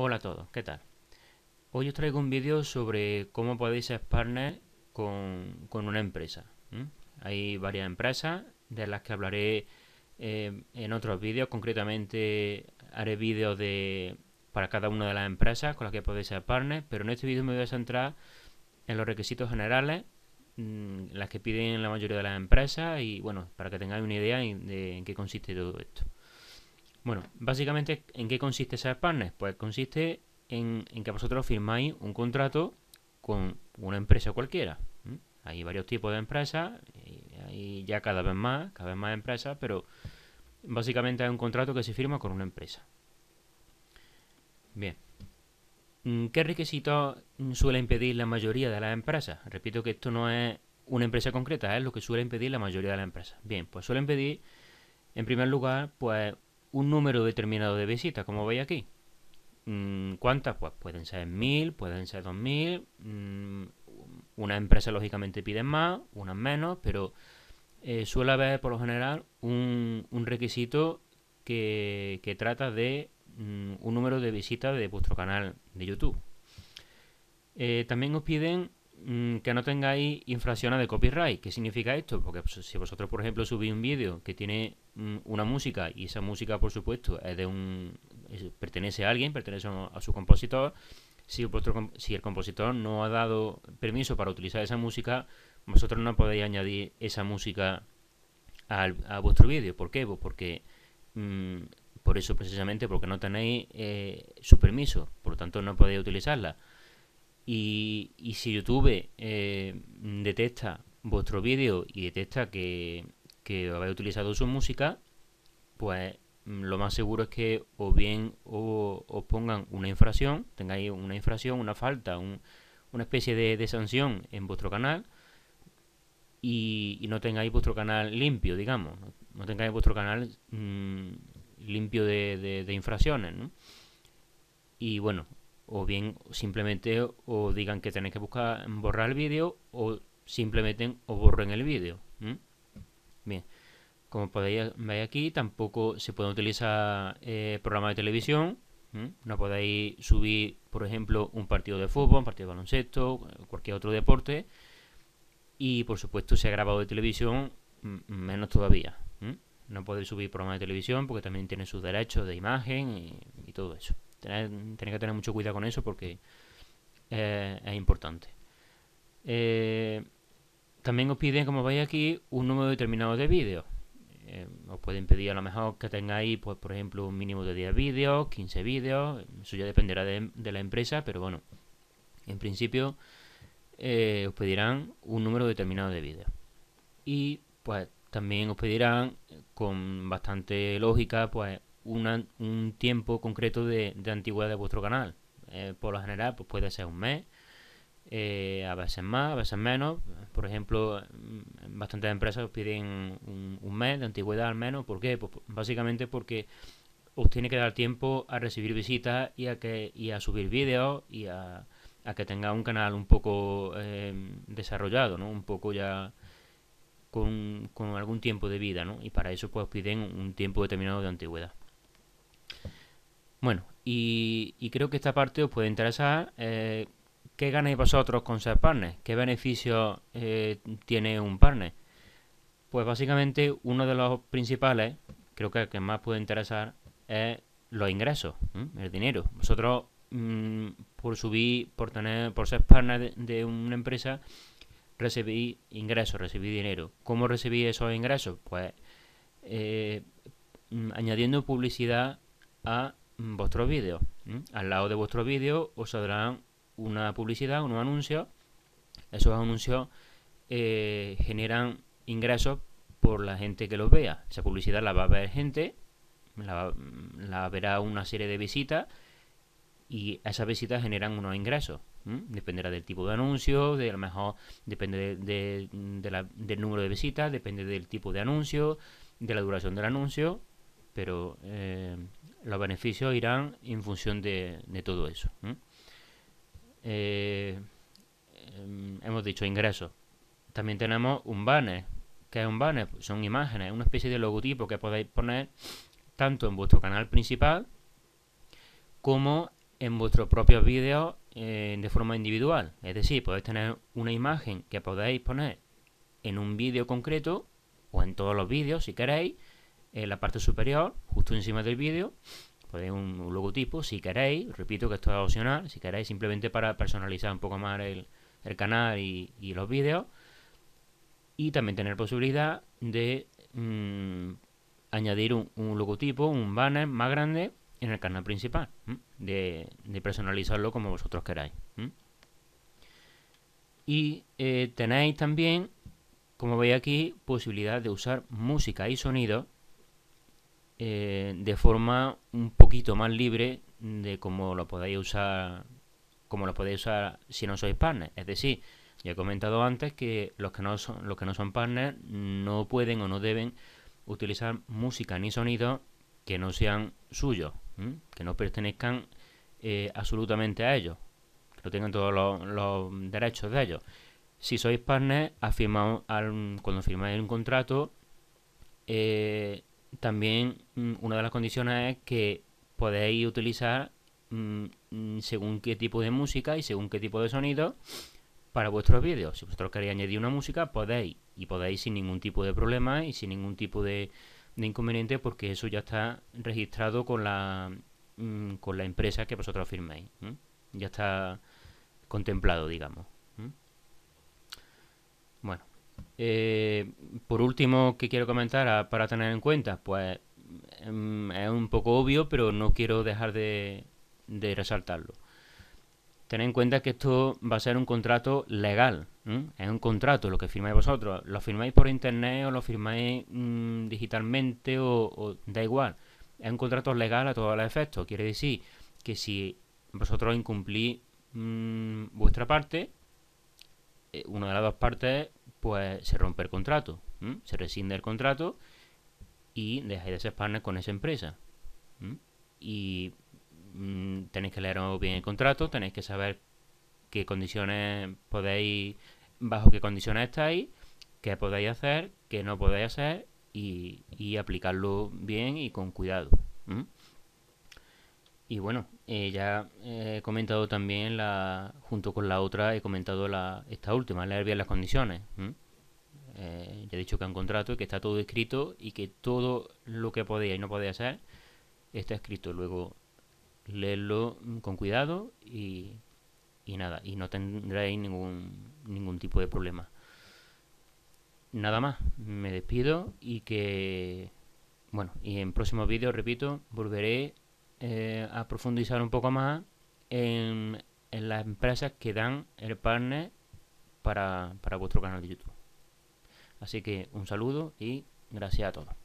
Hola a todos, ¿qué tal? Hoy os traigo un vídeo sobre cómo podéis ser partner con, una empresa. Hay varias empresas de las que hablaré eh, en otros vídeos. Concretamente haré vídeos de para cada una de las empresas con las que podéis ser partner, pero en este vídeo me voy a centrar en los requisitos generales, mm, las que piden la mayoría de las empresas y bueno, para que tengáis una idea de en qué consiste todo esto. Bueno, básicamente, ¿en qué consiste esa partners? Pues consiste en, que vosotros firmáis un contrato con una empresa cualquiera. Hay varios tipos de empresas, y eh, hay ya cada vez más, cada vez más empresas, pero básicamente es un contrato que se firma con una empresa. Bien. Mm, ¿Qué requisitos suele impedir la mayoría de las empresas? Repito que esto no es una empresa concreta, es lo que suele impedir la mayoría de las empresas. Bien, pues suele impedir, en primer lugar, pues un número determinado de visitas, como veis aquí. Mm, ¿Cuántas? Pues pueden ser mil, pueden ser dos mil. Mm, una empresa lógicamente piden más, unas menos, pero eh, suele haber por lo general un, requisito que, trata de mm, un número de visitas de vuestro canal de YouTube. Eh, también os piden Mm, que no tengáis infracciones de copyright. ¿Qué significa esto? Porque pues, si vosotros, por ejemplo, subís un vídeo que tiene mm, una música y esa música, por supuesto, es de un pertenece a alguien, pertenece a, su compositor, si, si el compositor no ha dado permiso para utilizar esa música, vosotros no podéis añadir esa música a vuestro vídeo. ¿Por qué? Pues porque... Mm, por eso precisamente, porque no tenéis eh, su permiso, por lo tanto no podéis utilizarla. Y, si YouTube eh, detecta vuestro vídeo y detecta que, que habéis utilizado su música, pues mm, lo más seguro es que o bien os pongan una infracción, tengáis una infracción, una falta, una especie de, de, sanción en vuestro canal y, no tengáis vuestro canal limpio, digamos, no, tengáis vuestro canal mm, limpio de, infracciones. Y bueno, o bien simplemente o digan que tenéis que buscar borrar el vídeo o simplemente o borren el vídeo. Bien, como podéis ver aquí, tampoco se puede utilizar eh, programas de televisión. No podéis subir, por ejemplo, un partido de fútbol, un partido de baloncesto, cualquier otro deporte. Y por supuesto, si ha grabado de televisión, menos todavía. No podéis subir programas de televisión porque también tienen sus derechos de imagen y todo eso. Tenéis que tener mucho cuidado con eso porque eh, es importante. Eh, también os piden, como veis aquí, un número determinado de vídeos. Eh, os pueden pedir a lo mejor que tengáis, pues, por ejemplo, un mínimo de 10 vídeos, 15 vídeos. Eso ya dependerá de, de, la empresa, pero bueno, en principio os pedirán un número determinado de vídeos. Y pues también os pedirán con bastante lógica, pues un tiempo concreto de, antigüedad de vuestro canal. Eh, por lo general, pues puede ser un mes, eh, a veces más, a veces menos. Por ejemplo, mm, bastantes empresas os piden un, mes de antigüedad al menos. ¿Por qué? Pues básicamente porque os tiene que dar tiempo a recibir visitas y a, que, a subir vídeos y a, que tenga un canal un poco eh, desarrollado, ¿no? Un poco ya con, con, algún tiempo de vida, ¿no? Y para eso pues piden un tiempo determinado de antigüedad. Bueno, y, creo que esta parte os puede interesar. Eh, ¿Qué ganáis vosotros con ser partner? ¿Qué beneficios eh, tiene un partner? Pues básicamente uno de los principales, creo que el que más puede interesar, es los ingresos, el dinero. Vosotros, mm, por subir, por tener, por ser partner de, una empresa, recibí ingresos, recibí dinero. ¿Cómo recibí esos ingresos? Pues eh, mm, añadiendo publicidad a mm, vuestros vídeos. Al lado de vuestro vídeo os saldrán una publicidad, unos anuncios. Esos anuncios eh, generan ingresos por la gente que los vea. Esa publicidad la va a ver gente, la, mm, la verá una serie de visitas y esas visitas generan unos ingresos. Dependerá del tipo de anuncio, de lo mejor depende del número de visitas, depende del tipo de anuncio, de la duración del anuncio pero eh, los beneficios irán en función de, todo eso. Eh, em, hemos dicho ingresos. También tenemos un banner. ¿Qué es un banner? Pues son imágenes, una especie de logotipo que podéis poner tanto en vuestro canal principal como en vuestros propios vídeos eh, de forma individual. Es decir, podéis tener una imagen que podéis poner en un vídeo concreto o en todos los vídeos si queréis en eh, la parte superior, justo encima del vídeo, podéis un, logotipo si queréis. Repito que esto es opcional, si queréis, simplemente para personalizar un poco más el, canal y, los vídeos. Y también tener posibilidad de mm, añadir un, logotipo, un banner más grande en el canal principal, de, personalizarlo como vosotros queráis. Y eh, tenéis también, como veis aquí, posibilidad de usar música y sonido eh, de forma un poquito más libre de cómo lo podéis usar como lo podéis usar si no sois partner. Es decir, ya he comentado antes que los que no son, los que no son partners no pueden o no deben utilizar música ni sonidos que no sean suyos, que no pertenezcan eh, absolutamente a ellos, que no tengan todos los, derechos de ellos. Si sois partners, cuando firmáis un contrato, eh, también mm, una de las condiciones es que podéis utilizar mm, mm, según qué tipo de música y según qué tipo de sonido para vuestros vídeos. Si vosotros queréis añadir una música, podéis y podéis sin ningún tipo de problema y sin ningún tipo de, de inconveniente porque eso ya está registrado con la, con la empresa que vosotros firméis. Ya está contemplado, digamos. Eh, por último, que quiero comentar ah, para tener en cuenta? Pues mm, es un poco obvio, pero no quiero dejar de, resaltarlo. Tened en cuenta que esto va a ser un contrato legal. Es un contrato lo que firmáis vosotros. Lo firmáis por internet o lo firmáis mm, digitalmente o, da igual. Es un contrato legal a todos los efectos. Quiere decir que si vosotros incumplís mm, vuestra parte, eh, una de las dos partes pues se rompe el contrato, se rescinde el contrato y dejáis de ser partner con esa empresa. Y mm, tenéis que leer bien el contrato, tenéis que saber qué condiciones podéis, bajo qué condiciones estáis, qué podéis hacer, qué no podéis hacer y, aplicarlo bien y con cuidado. Y bueno, eh, ya eh, he comentado también, la junto con la otra, he comentado la, esta última, leer bien las condiciones. Eh, ya he dicho que hay un contrato y que está todo escrito y que todo lo que podía y no podía hacer está escrito. Luego leedlo con cuidado y, y nada, y no tendréis ningún, ningún tipo de problema. Nada más, me despido y que, bueno, y en próximos vídeos, repito, volveré eh, a profundizar un poco más en, las empresas que dan el partner para, para vuestro canal de YouTube. Así que un saludo y gracias a todos.